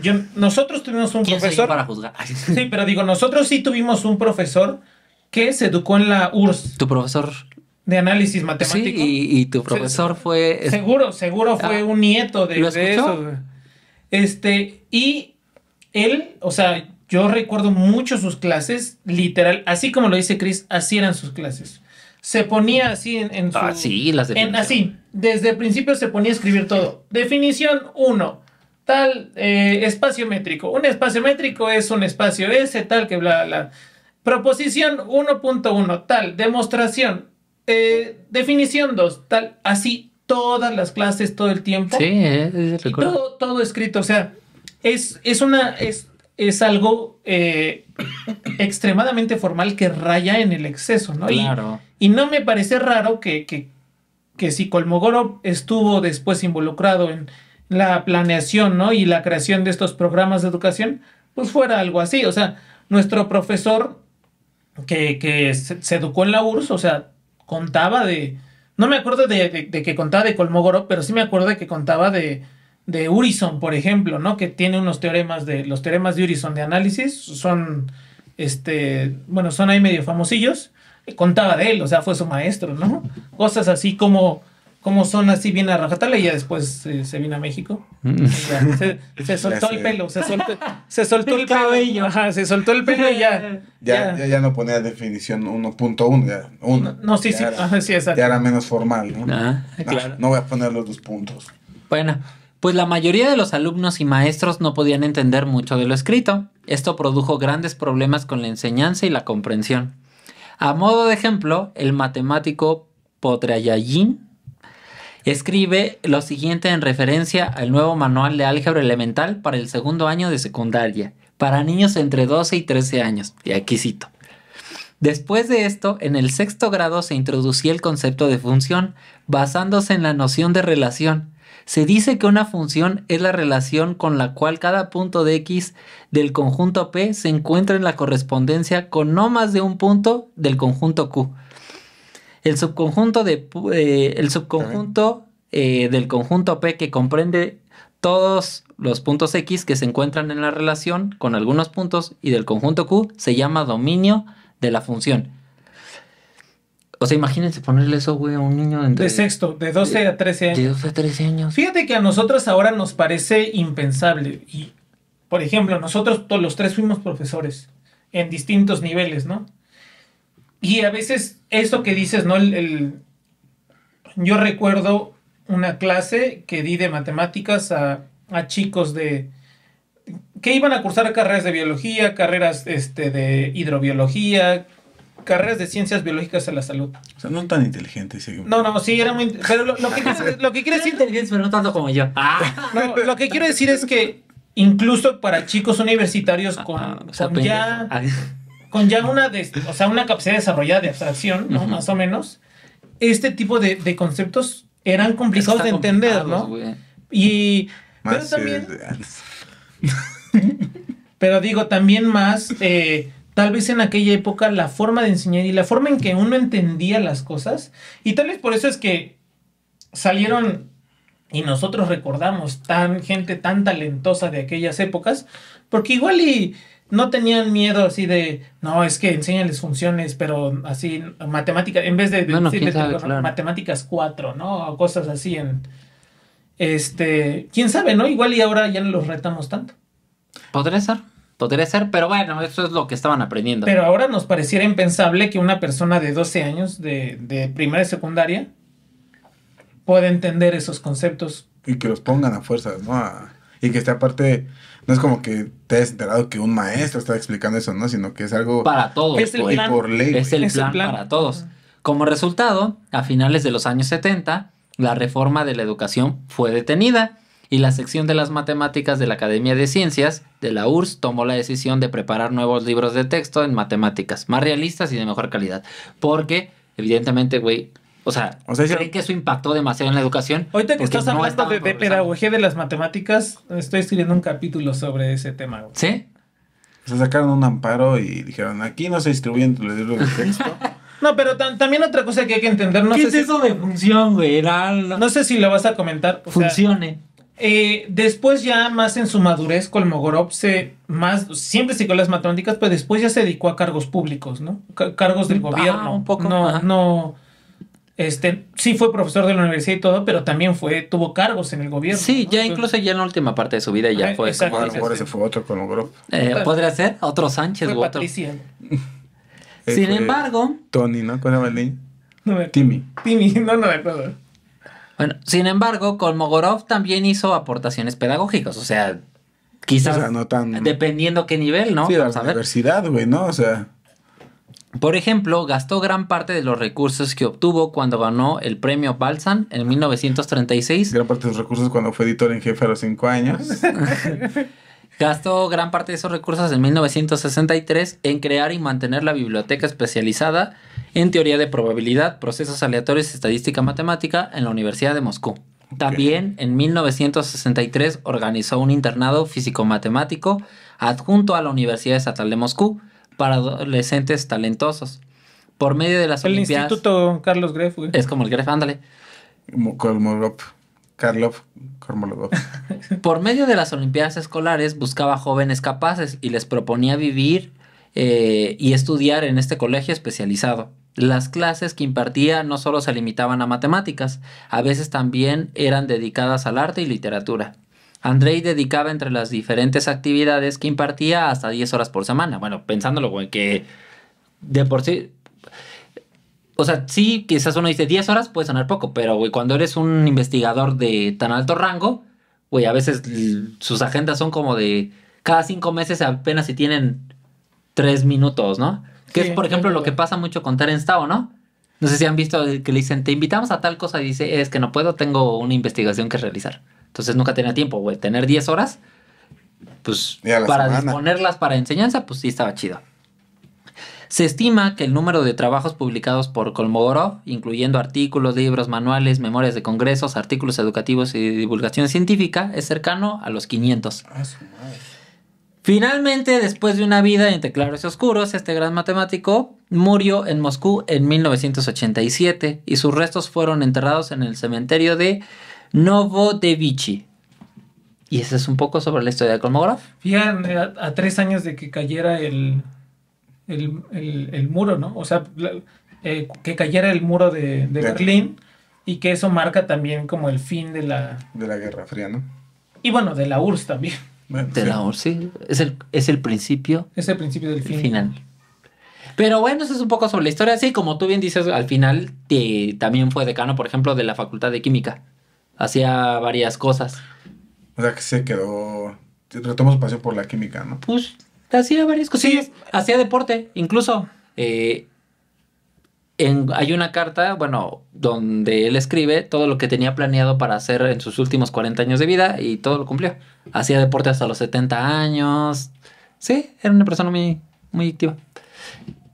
yo, nosotros tuvimos un profesor... para juzgar? sí, pero digo, nosotros sí tuvimos un profesor que se educó en la URSS. Tu profesor de análisis matemático. y, tu profesor fue. Seguro, seguro fue ah, un nieto de, eso. Este, y él, o sea, yo recuerdo mucho sus clases, literal, así como lo dice Chris, así eran sus clases. Se ponía así en, su. Ah, sí, las en, Así, desde el principio se ponía a escribir todo. Definición 1. Tal eh, espacio métrico. Un espacio métrico es un espacio S, tal que bla, bla. Proposición 1.1, tal. Demostración eh, definición 2, tal, así todas las clases todo el tiempo. Sí, eh, todo, todo escrito, o sea, es, es una, es, es algo eh, <clears throat> extremadamente formal que raya en el exceso, ¿no? Y, no me parece raro que, si Colmogoro estuvo después involucrado en la planeación, Y la creación de estos programas de educación, pues fuera algo así, o sea, nuestro profesor que, se educó en la URSS, o sea, contaba de. No me acuerdo de, de, que contaba de Kolmogorov, pero sí me acuerdo de que contaba de, de Urison, por ejemplo, ¿no? Que tiene unos teoremas de. Los teoremas de Urison de análisis son. Este. Bueno, son ahí medio famosillos. Contaba de él, o sea, fue su maestro, ¿no? Cosas así como como son así bien a rajatabla y ya después eh, se vino a México. Mm. <laughs> se, soltó el pelo, se soltó, <laughs> el, cabello. se soltó el pelo y ya. <laughs> Ya, ya. no ponía definición 1.1, No, sí, sí, Ya era menos formal, ah, ¿no? voy a poner los dos puntos. Bueno, pues la mayoría de los alumnos y maestros no podían entender mucho de lo escrito. Esto produjo grandes problemas con la enseñanza y la comprensión. A modo de ejemplo, el matemático Potrayayin Escribe lo siguiente en referencia al nuevo manual de álgebra elemental para el segundo año de secundaria, para niños entre 12 y 13 años. Y aquí cito. Después de esto, en el sexto grado se introducía el concepto de función, basándose en la noción de relación. Se dice que una función es la relación con la cual cada punto de x del conjunto P se encuentra en la correspondencia con no más de un punto del conjunto Q. El subconjunto, de, eh, el subconjunto eh, del conjunto P que comprende todos los puntos X que se encuentran en la relación con algunos puntos y del conjunto Q se llama dominio de la función. O sea, imagínense ponerle eso, güey, a un niño de sexto, de 12 a 13 años. De 12 a 13 años. Fíjate que a nosotros ahora nos parece impensable. Y, por ejemplo, nosotros todos los tres fuimos profesores en distintos niveles, ¿no? Y a veces eso que dices, ¿no? El, yo recuerdo una clase que di de matemáticas a, chicos de que iban a cursar carreras de biología, carreras este, de hidrobiología, carreras de ciencias biológicas a la salud. O sea, no tan inteligentes No, no, sí, era muy... Pero lo, que, quiero, decir... Ah, lo que quiero decir es que incluso para chicos universitarios con, ah, con ya con ya una, de, una capacidad desarrollada de abstracción, ¿no? Más o menos, este tipo de, de conceptos eran complicados de entender, ¿no? Y... pero también... <laughs> pero digo, también más... Eh, tal vez en aquella época la forma de enseñar y la forma en que uno entendía las cosas. Y tal vez por eso es que salieron y nosotros recordamos tan gente tan talentosa de aquellas épocas, porque igual y no tenían miedo así de, no, es que enséñales funciones, pero así, matemáticas, en vez de, matemáticas 4, ¿no? O cosas así en, este, quién sabe, ¿no? Igual y ahora ya no los retamos tanto. Podría ser, podría ser, pero bueno, eso es lo que estaban aprendiendo. Pero ahora nos pareciera impensable que una persona de 12 años, de, de y secundaria, pueda entender esos conceptos. Y que los pongan a fuerzas, ¿no? y que esté aparte no es como que te hayas enterado que un maestro está explicando eso, ¿no? Sino que es algo... Para todos. Es el plan, por es el, el plan para todos. Como resultado, a finales de los años 70, la reforma de la educación fue detenida y la sección de las matemáticas de la Academia de Ciencias de la URSS tomó la decisión de preparar nuevos libros de texto en matemáticas, más realistas y de mejor calidad. Porque, evidentemente, güey, o sea, creen que eso impactó demasiado en la educación. Ahorita que estás hablando de, pedagogía de las matemáticas, estoy escribiendo un capítulo sobre ese tema. Güey. ¿Sí? Se sacaron un amparo y dijeron, aquí no se distribuyen los libros texto. <laughs> no, pero también otra cosa que hay que entender. No ¿Qué es eso de función, güey? No sé si lo vas a comentar. Funcione. Eh, después ya más en su madurez, Kolmogorov se más, siempre siguió las matemáticas, pero después ya se dedicó a cargos públicos, ¿no? cargos del ah, gobierno. Un poco. No, no este, sí fue profesor de la universidad y todo, pero también fue, tuvo cargos en el gobierno. Sí, ya incluso ya en la última parte de su vida ya fue. a lo mejor ese fue otro con eh, Podría ser otro Sánchez fue <laughs> Sin embargo. Tony, ¿no? ¿Cuál era el niño? Timmy. Timmy, <laughs> no, no me acuerdo. Bueno, sin embargo, Kolmogorov también hizo aportaciones pedagógicas, o sea, quizás dependiendo qué nivel, ¿no? Sí, la universidad, güey, ¿no? O sea... Por ejemplo, gastó gran parte de los recursos que obtuvo cuando ganó el premio Balzan en 1936. Gran parte de los recursos cuando fue editor en jefe a los cinco años. <laughs> Gastó gran parte de esos recursos en 1963 en crear y mantener la biblioteca especializada en teoría de probabilidad, procesos aleatorios y estadística matemática en la Universidad de Moscú. También en 1963 organizó un internado físico-matemático adjunto a la Universidad Estatal de Moscú para adolescentes talentosos. Por medio de las Olimpiadas. Instituto Carlos Greff, Es como el Greff, ándale. <laughs> Por medio de las Olimpiadas Escolares buscaba jóvenes capaces y les proponía vivir eh, y estudiar en este colegio especializado. Las clases que impartía no solo se limitaban a matemáticas, a veces también eran dedicadas al arte y literatura. Andrei dedicaba entre las diferentes actividades que impartía hasta 10 horas por semana. Bueno, pensándolo, güey, que de por sí... O sea, sí, quizás uno dice 10 horas puede sonar poco, pero, güey, cuando eres un investigador de tan alto rango, güey, a veces sus agendas son como de... Cada cinco meses apenas si tienen tres minutos, ¿no? Que es, por ejemplo, lo que pasa mucho con Terence Tao, ¿no? No sé si han visto que le dicen, te invitamos a tal cosa y dice, es que no puedo, tengo una investigación que realizar. Entonces nunca tenía tiempo, güey. Tener 10 horas, pues para disponerlas para enseñanza, pues sí estaba chido. Se estima que el número de trabajos publicados por Kolmogorov, incluyendo artículos, libros, manuales, memorias de congresos, artículos educativos y divulgación científica, es cercano a los 500. Ah, Finalmente, después de una vida entre claros y oscuros, este gran matemático murió en Moscú en 1987 y sus restos fueron enterrados en el cementerio de Novo de Vici. Y ese es un poco sobre la historia de Kolmogorov. Fíjate, a, tres años de que cayera el, el, muro, ¿no? O sea, eh, que cayera el muro de, de Berlín y que eso marca también como el fin de la... De la Guerra Fría, ¿no? Y bueno, de la URSS también. de la URSS, sí. Es el, principio. Es el principio del fin. final. Pero bueno, eso es un poco sobre la historia. Sí, como tú bien dices, al final también fue decano, por ejemplo, de la Facultad de Química hacía varias cosas. O sea que se quedó, retomó su pasión por la química, ¿no? Pues hacía varias cosas. sí. hacía deporte, incluso. Eh, hay una carta, bueno, donde él escribe todo lo que tenía planeado para hacer en sus últimos 40 años de vida y todo lo cumplió. Hacía deporte hasta los 70 años. Sí, era una persona muy, muy activa.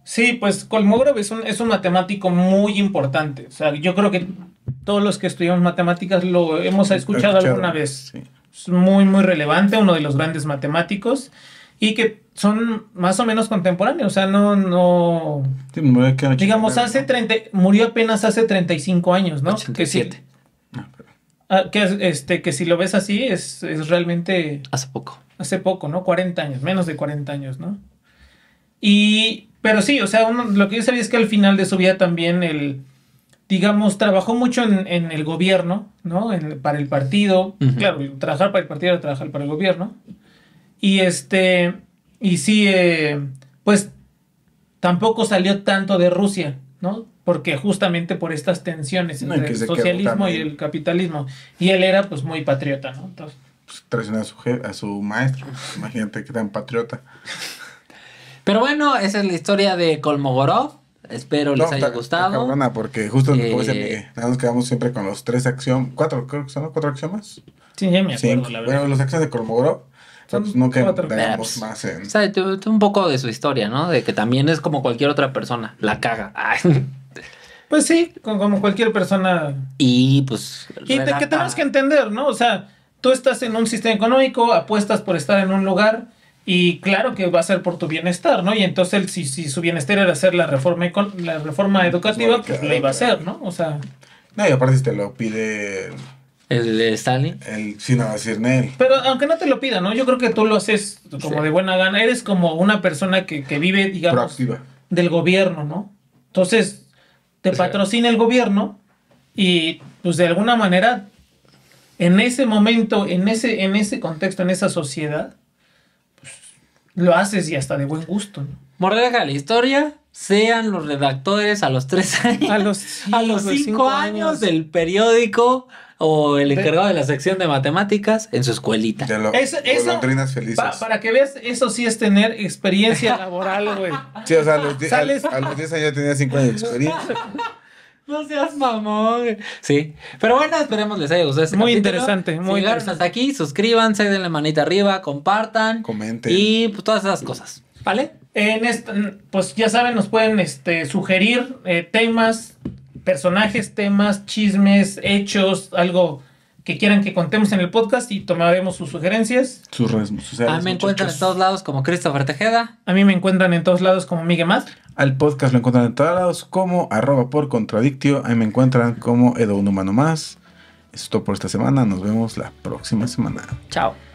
Sí, pues Colmogro es es un matemático muy importante. O sea, yo creo que todos los que estudiamos matemáticas lo hemos escuchado, alguna vez. Es muy, muy relevante, uno de los grandes matemáticos y que son más o menos contemporáneos, o sea, no, no... digamos, hace 30, murió apenas hace 35 años, ¿no? Que ah, que, este, que si lo ves así es, es realmente... Hace poco. Hace poco, ¿no? 40 años, menos de 40 años, ¿no? Y, pero sí, o sea, lo que yo sabía es que al final de su vida también el, digamos, trabajó mucho en, el gobierno, ¿no? para el partido, claro, trabajar para el partido era trabajar para el gobierno. Y este, y sí, eh, pues tampoco salió tanto de Rusia, ¿no? Porque justamente por estas tensiones entre el socialismo y el capitalismo. Y él era pues muy patriota, ¿no? Entonces, pues, traicionó a su, a su maestro, imagínate que tan patriota. Pero bueno, esa es la historia de Kolmogorov. Espero les haya gustado. Cabrona porque justo nos eh, quedamos siempre con los tres acción. Cuatro, creo que son cuatro axiomas. Sí, ya me acuerdo, la verdad. Bueno, los axiomas de Cormoro. Pues, no quedamos más en... un poco de su historia, ¿no? De que también es como cualquier otra persona. La caga. <laughs> Pues sí, como cualquier persona. Y pues. Y que tenemos que entender, ¿no? O sea, tú estás en un sistema económico, apuestas por estar en un lugar y claro que va a ser por tu bienestar, ¿no? Y entonces si, su bienestar era hacer la reforma la reforma pues educativa, pues, lo iba a hacer, ¿no? O sea. No, y aparte te lo pide el Stalin. El, sí, no, Pero aunque no te lo pida, ¿no? Yo creo que tú lo haces como de buena gana. Eres como una persona que, vive, digamos, del gobierno, ¿no? Entonces, te patrocina el gobierno y, pues, de alguna manera, en ese momento, en ese, en ese contexto, en esa sociedad, lo haces y hasta de buen gusto. ¿no? la historia, sean los redactores a los tres años, a los, <laughs> cinco, años, del periódico o el encargado de, la sección de matemáticas en su escuelita. eso, para que veas, eso sí es tener experiencia laboral, güey. Sí, o sea, a los, 10 años ya tenía 5 años de experiencia. <laughs> No seas mamón. Sí. Pero bueno, esperemos les haya gustado este Muy interesante. Muy Llegaron hasta aquí, suscríbanse, denle manita arriba, compartan. Comenten. Y pues, todas esas cosas. ¿Vale? En este... pues ya saben, nos pueden este, sugerir eh, temas, personajes, temas, chismes, hechos, algo que quieran que contemos en el podcast y tomaremos sus sugerencias. Sus redes A mí me encuentran en todos lados como Christopher Tejeda. A mí me encuentran en todos lados como Miguel Más. Al podcast lo encuentran en todos lados como arroba por contradictio. Ahí me encuentran como Edo Un Humano Más. Esto por esta semana. Nos vemos la próxima semana. Chao.